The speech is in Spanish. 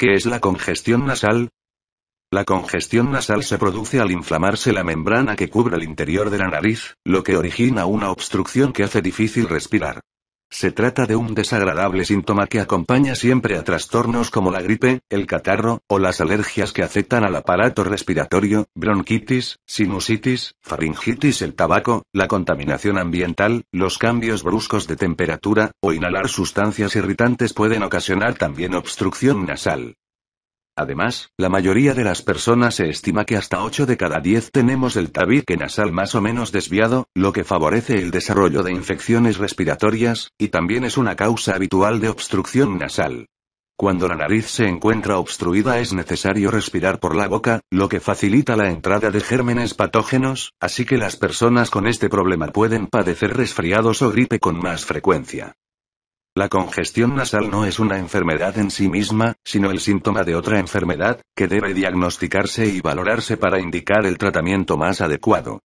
¿Qué es la congestión nasal? La congestión nasal se produce al inflamarse la membrana que cubre el interior de la nariz, lo que origina una obstrucción que hace difícil respirar. Se trata de un desagradable síntoma que acompaña siempre a trastornos como la gripe, el catarro, o las alergias que afectan al aparato respiratorio, bronquitis, sinusitis, faringitis, el tabaco, la contaminación ambiental, los cambios bruscos de temperatura, o inhalar sustancias irritantes pueden ocasionar también obstrucción nasal. Además, la mayoría de las personas se estima que hasta 8 de cada 10 tenemos el tabique nasal más o menos desviado, lo que favorece el desarrollo de infecciones respiratorias, y también es una causa habitual de obstrucción nasal. Cuando la nariz se encuentra obstruida es necesario respirar por la boca, lo que facilita la entrada de gérmenes patógenos, así que las personas con este problema pueden padecer resfriados o gripe con más frecuencia. La congestión nasal no es una enfermedad en sí misma, sino el síntoma de otra enfermedad, que debe diagnosticarse y valorarse para indicar el tratamiento más adecuado.